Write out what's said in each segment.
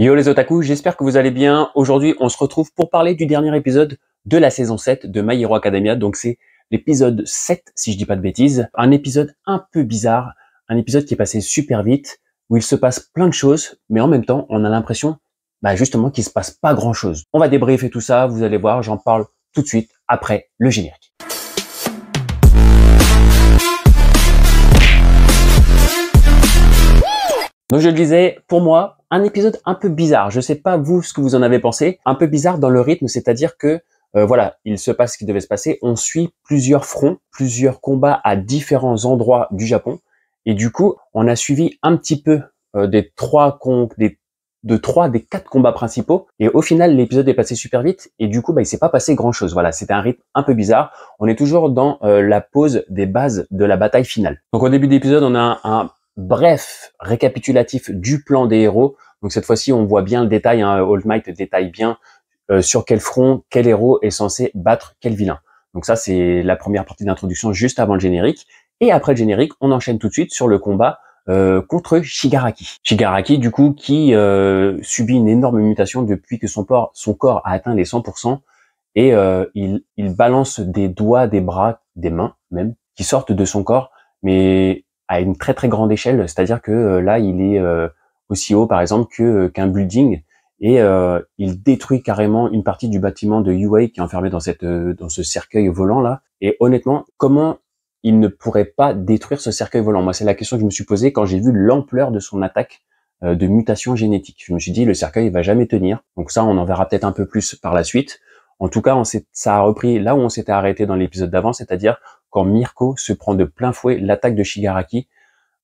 Yo les otaku, j'espère que vous allez bien. Aujourd'hui, on se retrouve pour parler du dernier épisode de la saison 7 de My Hero Academia. Donc c'est l'épisode 7, si je dis pas de bêtises. Un épisode un peu bizarre, un épisode qui est passé super vite, où il se passe plein de choses, mais en même temps, on a l'impression, bah justement, qu'il se passe pas grand chose. On va débriefer tout ça, vous allez voir, j'en parle tout de suite après le générique. Donc je le disais, pour moi, un épisode un peu bizarre. Je sais pas vous ce que vous en avez pensé. Un peu bizarre dans le rythme, c'est-à-dire que euh, voilà, il se passe ce qui devait se passer. On suit plusieurs fronts, plusieurs combats à différents endroits du Japon. Et du coup, on a suivi un petit peu euh, des trois des, de trois des quatre combats principaux. Et au final, l'épisode est passé super vite. Et du coup, bah, il s'est pas passé grand chose. Voilà, c'était un rythme un peu bizarre. On est toujours dans euh, la pause des bases de la bataille finale. Donc au début de l'épisode, on a un, un bref récapitulatif du plan des héros. Donc cette fois-ci, on voit bien le détail. Hein, All Might détaille bien euh, sur quel front quel héros est censé battre quel vilain. Donc ça, c'est la première partie d'introduction juste avant le générique. Et après le générique, on enchaîne tout de suite sur le combat euh, contre Shigaraki. Shigaraki, du coup, qui euh, subit une énorme mutation depuis que son, port, son corps a atteint les 100%, et il, il, balance des doigts, des bras, des mains même, qui sortent de son corps, mais à une très très grande échelle, c'est-à-dire que euh, là il est euh, aussi haut par exemple que euh, qu'un building et il détruit carrément une partie du bâtiment de UA qui est enfermé dans cette dans ce cercueil volant là. Et honnêtement, comment il ne pourrait pas détruire ce cercueil volant Moi, c'est la question que je me suis posée quand j'ai vu l'ampleur de son attaque de mutation génétique. Je me suis dit le cercueil va jamais tenir. Donc ça, on en verra peut-être un peu plus par la suite. En tout cas, on ça a repris là où on s'était arrêté dans l'épisode d'avant, c'est-à-dire Mirko se prend de plein fouet l'attaque de Shigaraki.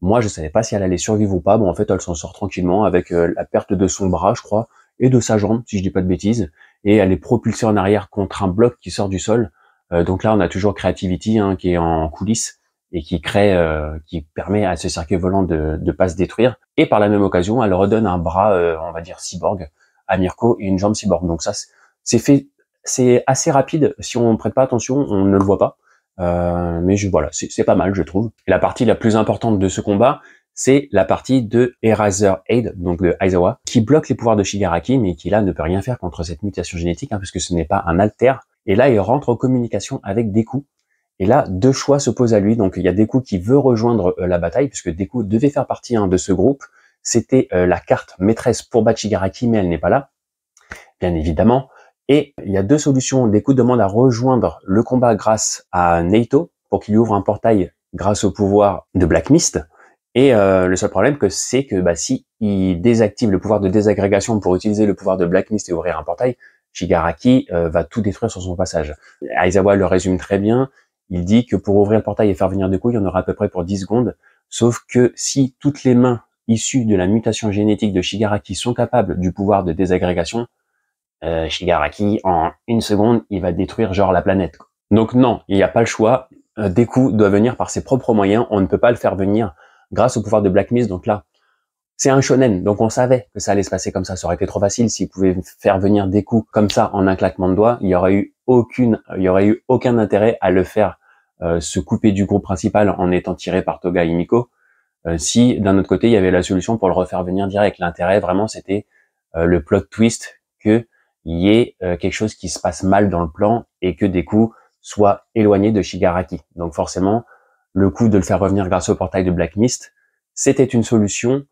Moi, je savais pas si elle allait survivre ou pas. Bon, en fait, elle s'en sort tranquillement avec euh, la perte de son bras, je crois, et de sa jambe, si je dis pas de bêtises. Et elle est propulsée en arrière contre un bloc qui sort du sol. Euh, donc là, on a toujours Creativity hein, qui est en coulisses et qui crée, euh, qui permet à ce circuit volant de ne pas se détruire. Et par la même occasion, elle redonne un bras, on va dire cyborg, à Mirko et une jambe cyborg. Donc ça, c'est fait, c'est assez rapide. Si on prête pas attention, on ne le voit pas. Euh, mais je, voilà, c'est pas mal, je trouve. la partie la plus importante de ce combat, c'est la partie de Eraser Aid, donc de Aizawa, qui bloque les pouvoirs de Shigaraki, mais qui là ne peut rien faire contre cette mutation génétique, hein, parce puisque ce n'est pas un alter. Et là, il rentre en communication avec Deku. Et là, deux choix se posent à lui. Donc, il y a Deku qui veut rejoindre euh, la bataille, puisque Deku devait faire partie hein, de ce groupe. C'était euh, la carte maîtresse pour battre Shigaraki, mais elle n'est pas là. Bien évidemment, et il y a deux solutions. Deku demande à rejoindre le combat grâce à NATO pour qu'il ouvre un portail grâce au pouvoir de Black Mist. Et euh, le seul problème que c'est que bah, si il désactive le pouvoir de désagrégation pour utiliser le pouvoir de Black Mist et ouvrir un portail, Shigaraki euh, va tout détruire sur son passage. Aizawa le résume très bien. Il dit que pour ouvrir le portail et faire venir Deku, il y en aura à peu près pour 10 secondes. Sauf que si toutes les mains issues de la mutation génétique de Shigaraki sont capables du pouvoir de désagrégation, euh, Shigaraki, en une seconde, il va détruire genre la planète. Quoi. Donc non, il n'y a pas le choix. Euh, Deku doit venir par ses propres moyens. On ne peut pas le faire venir grâce au pouvoir de Black Mist. Donc là, c'est un shonen, donc on savait que ça allait se passer comme ça. Ça aurait été trop facile s'il pouvait faire venir Deku comme ça en un claquement de doigts. Il y aurait eu aucune, il y aurait eu aucun intérêt à le faire euh, se couper du groupe principal en étant tiré par Toga et Miko. si d'un autre côté il y avait la solution pour le refaire venir direct, l'intérêt vraiment c'était le plot twist que il y ait euh, quelque chose qui se passe mal dans le plan et que des coups soient éloignés de Shigaraki. Donc forcément, le coup de le faire revenir grâce au portail de Black Mist, c'était une solution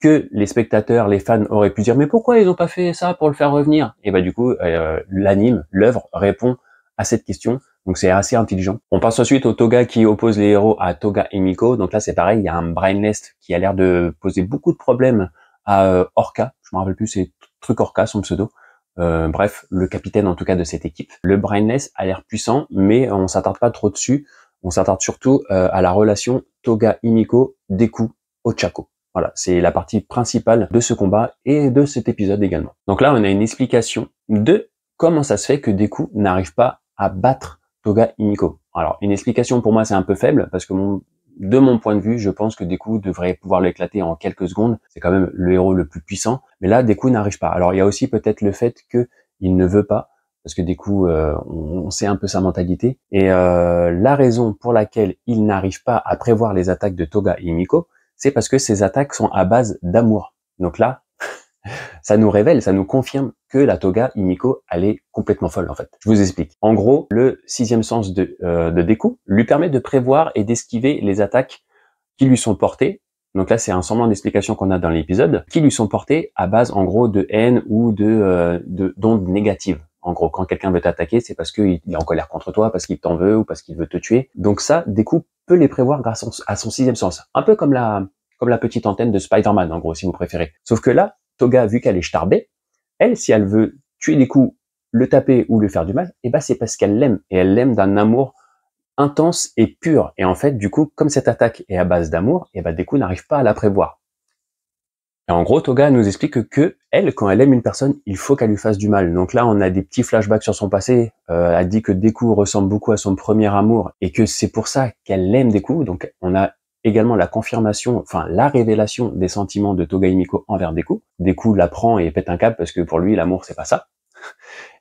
que les spectateurs, les fans auraient pu dire mais pourquoi ils n'ont pas fait ça pour le faire revenir Et bah du coup, euh, l'anime, l'œuvre répond à cette question. Donc c'est assez intelligent. On passe ensuite au Toga qui oppose les héros à Toga et Miko. Donc là c'est pareil, il y a un Brainless qui a l'air de poser beaucoup de problèmes à euh, Orca. Je me rappelle plus, c'est truc Orca son pseudo. Euh, bref, le capitaine en tout cas de cette équipe. Le brainless a l'air puissant, mais on s'attarde pas trop dessus. On s'attarde surtout euh, à la relation Toga-Imiko, Deku, Ochako. Voilà, c'est la partie principale de ce combat et de cet épisode également. Donc là, on a une explication de comment ça se fait que Deku n'arrive pas à battre Toga Imiko. Alors, une explication pour moi, c'est un peu faible parce que mon, de mon point de vue, je pense que Deku devrait pouvoir l'éclater en quelques secondes. C'est quand même le héros le plus puissant. Mais là, Deku n'arrive pas. Alors il y a aussi peut-être le fait que il ne veut pas, parce que Deku, euh, on, sait un peu sa mentalité. Et euh, la raison pour laquelle il n'arrive pas à prévoir les attaques de Toga et Miko, c'est parce que ces attaques sont à base d'amour. Donc là, ça nous révèle, ça nous confirme que la toga Imiko, elle est complètement folle en fait. Je vous explique. En gros, le sixième sens de, euh, Deku lui permet de prévoir et d'esquiver les attaques qui lui sont portées. Donc là, c'est un semblant d'explication qu'on a dans l'épisode, qui lui sont portées à base en gros de haine ou de euh, d'ondes négatives. En gros, quand quelqu'un veut t'attaquer, c'est parce qu'il est en colère contre toi, parce qu'il t'en veut ou parce qu'il veut te tuer. Donc ça, Deku peut les prévoir grâce à son, sixième sens. Un peu comme la, comme la petite antenne de Spider-Man, en gros, si vous préférez. Sauf que là, Toga, vu qu'elle est starbée, elle, si elle veut tuer des coups, le taper ou lui faire du mal, eh ben, c'est parce qu'elle l'aime. Et elle l'aime d'un amour intense et pur. Et en fait, du coup, comme cette attaque est à base d'amour, eh ben, des coups pas à la prévoir. Et en gros, Toga nous explique que elle, quand elle aime une personne, il faut qu'elle lui fasse du mal. Donc là, on a des petits flashbacks sur son passé. Euh, elle dit que Deku ressemble beaucoup à son premier amour et que c'est pour ça qu'elle aime Deku. Donc on a également la confirmation, enfin la révélation des sentiments de Toga Imiko envers Deku des coups l'apprend et pète un câble parce que pour lui l'amour c'est pas ça.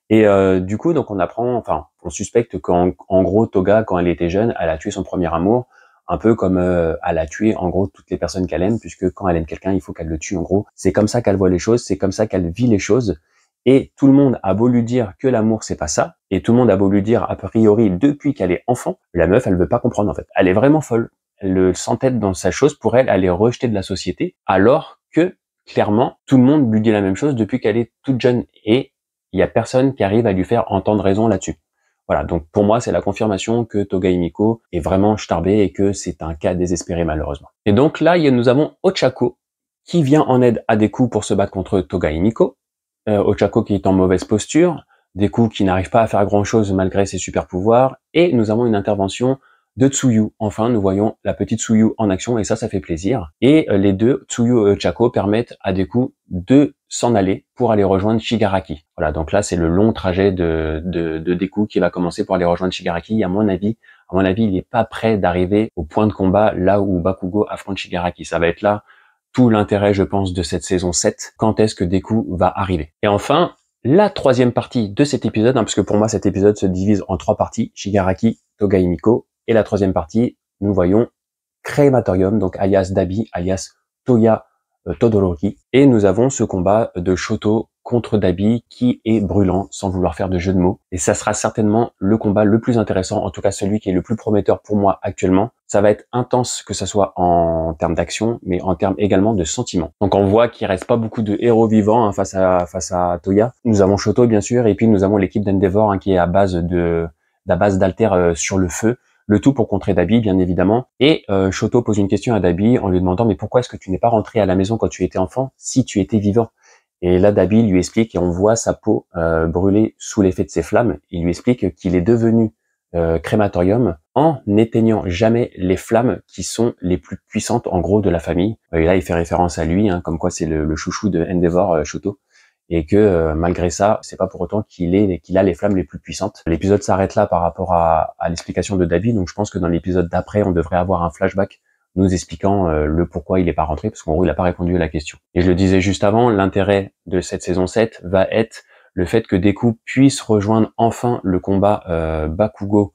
Et euh, du coup donc on apprend, enfin on suspecte qu'en gros Toga quand elle était jeune, elle a tué son premier amour, un peu comme euh, elle a tué en gros toutes les personnes qu'elle aime puisque quand elle aime quelqu'un il faut qu'elle le tue en gros. C'est comme ça qu'elle voit les choses, c'est comme ça qu'elle vit les choses. Et tout le monde a voulu dire que l'amour c'est pas ça, et tout le monde a voulu dire a priori depuis qu'elle est enfant, la meuf elle veut pas comprendre en fait. Elle est vraiment folle. Elle s'entête dans sa chose, pour elle, elle est rejetée de la société, alors que clairement, tout le monde lui dit la même chose depuis qu'elle est toute jeune et il n'y a personne qui arrive à lui faire entendre raison là-dessus. Voilà, donc pour moi, c'est la confirmation que Toga est vraiment starbé et que c'est un cas désespéré malheureusement. Et donc là, nous avons Ochako qui vient en aide à Deku pour se battre contre Toga euh, Ochako qui est en mauvaise posture, Deku qui n'arrive pas à faire grand-chose malgré ses super pouvoirs, et nous avons une intervention de Tsuyu. Enfin, nous voyons la petite Tsuyu en action et ça, ça fait plaisir. Et euh, les deux, Tsuyu et euh, Chako, permettent à Deku de s'en aller pour aller rejoindre Shigaraki. Voilà, donc là, c'est le long trajet de, de, de, Deku qui va commencer pour aller rejoindre Shigaraki. à mon avis, à mon avis, il n'est pas prêt d'arriver au point de combat là où Bakugo affronte Shigaraki. Ça va être là tout l'intérêt, je pense, de cette saison 7. Quand est-ce que Deku va arriver Et enfin, la troisième partie de cet épisode, hein, parce que pour moi cet épisode se divise en trois parties, Shigaraki, Togaimiko et la troisième partie, nous voyons Crematorium, donc alias Dabi, alias Toya euh, Todoroki. Et nous avons ce combat de Shoto contre Dabi qui est brûlant sans vouloir faire de jeu de mots. Et ça sera certainement le combat le plus intéressant, en tout cas celui qui est le plus prometteur pour moi actuellement. Ça va être intense que ce soit en termes d'action, mais en termes également de sentiments. Donc on voit qu'il reste pas beaucoup de héros vivants hein, face à face à Toya. Nous avons Shoto bien sûr, et puis nous avons l'équipe d'Endeavor hein, qui est à base de base d'alter euh, sur le feu le tout pour contrer Dabi, bien évidemment. Et euh, Shoto pose une question à Dabi en lui demandant mais pourquoi est-ce que tu n'es pas rentré à la maison quand tu étais enfant si tu étais vivant Et là, Dabi lui explique et on voit sa peau euh, brûler sous l'effet de ses flammes. Il lui explique qu'il est devenu euh, crématorium en n'éteignant jamais les flammes qui sont les plus puissantes en gros de la famille. Et là, il fait référence à lui, hein, comme quoi c'est le, le, chouchou de Endeavor Shoto et que euh, malgré ça, c'est pas pour autant qu'il est qu'il a les flammes les plus puissantes. L'épisode s'arrête là par rapport à, l'explication de David, donc je pense que dans l'épisode d'après, on devrait avoir un flashback nous expliquant euh, le pourquoi il est pas rentré, parce qu'en gros, il n'a pas répondu à la question. Et je le disais juste avant, l'intérêt de cette saison 7 va être le fait que Deku puisse rejoindre enfin le combat euh, Bakugo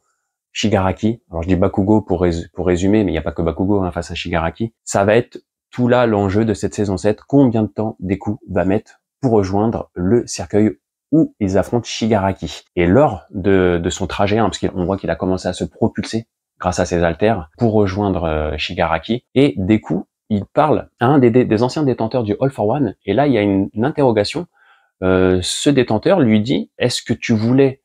Shigaraki. Alors je dis Bakugo pour, pour résumer, mais il n'y a pas que Bakugo hein, face à Shigaraki. Ça va être tout là l'enjeu de cette saison 7, combien de temps Deku va mettre pour rejoindre le cercueil où ils affrontent Shigaraki. Et lors de, son trajet, hein, parce qu'on voit qu'il a commencé à se propulser grâce à ses haltères pour rejoindre euh, Shigaraki, et des coups, il parle à un des, anciens détenteurs du All for One, et là il y a une, interrogation. Euh, ce détenteur lui dit, est-ce que tu voulais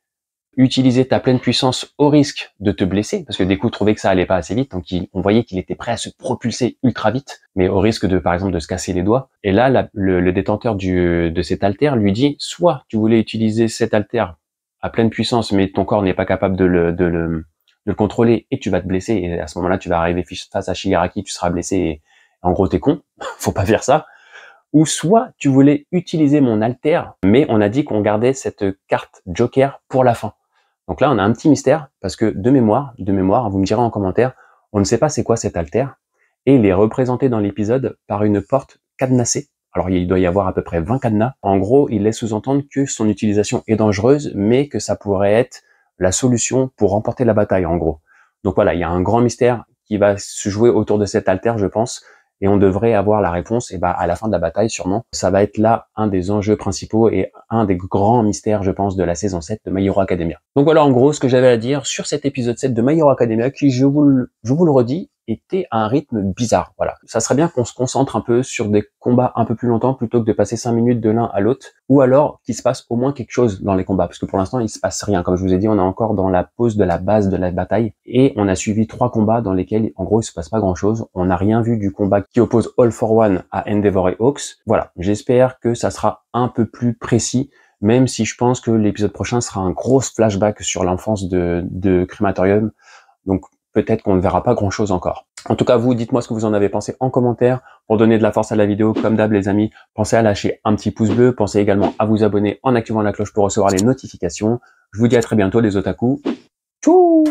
utiliser ta pleine puissance au risque de te blesser, parce que des coups trouvait que ça allait pas assez vite, donc on voyait qu'il était prêt à se propulser ultra vite, mais au risque de, par exemple, de se casser les doigts. Et là, le, détenteur de cet alter lui dit, soit tu voulais utiliser cet alter à pleine puissance, mais ton corps n'est pas capable de le, le, contrôler et tu vas te blesser, et à ce moment-là, tu vas arriver face à Shigaraki, tu seras blessé, en gros, t'es con, faut pas faire ça. Ou soit tu voulais utiliser mon alter, mais on a dit qu'on gardait cette carte Joker pour la fin. Donc là, on a un petit mystère parce que de mémoire, de mémoire, vous me direz en commentaire, on ne sait pas c'est quoi cet alter, et il est représenté dans l'épisode par une porte cadenassée. Alors il doit y avoir à peu près 20 cadenas. En gros, il laisse sous-entendre que son utilisation est dangereuse, mais que ça pourrait être la solution pour remporter la bataille, en gros. Donc voilà, il y a un grand mystère qui va se jouer autour de cet alter, je pense et on devrait avoir la réponse et eh bah, ben, à la fin de la bataille sûrement. Ça va être là un des enjeux principaux et un des grands mystères, je pense, de la saison 7 de My Hero Academia. Donc voilà en gros ce que j'avais à dire sur cet épisode 7 de My Hero Academia qui, je vous je vous le redis, était à un rythme bizarre. Voilà. Ça serait bien qu'on se concentre un peu sur des combats un peu plus longtemps plutôt que de passer cinq minutes de l'un à l'autre, ou alors qu'il se passe au moins quelque chose dans les combats, parce que pour l'instant il se passe rien. Comme je vous ai dit, on est encore dans la pause de la base de la bataille, et on a suivi trois combats dans lesquels en gros il se passe pas grand chose. On n'a rien vu du combat qui oppose All for One à Endeavor et Hawks. Voilà. J'espère que ça sera un peu plus précis même si je pense que l'épisode prochain sera un gros flashback sur l'enfance de, de Crematorium. Donc peut-être qu'on ne verra pas grand-chose encore. En tout cas, vous, dites-moi ce que vous en avez pensé en commentaire. Pour donner de la force à la vidéo, comme d'hab les amis, pensez à lâcher un petit pouce bleu. Pensez également à vous abonner en activant la cloche pour recevoir les notifications. Je vous dis à très bientôt les otaku. Tchou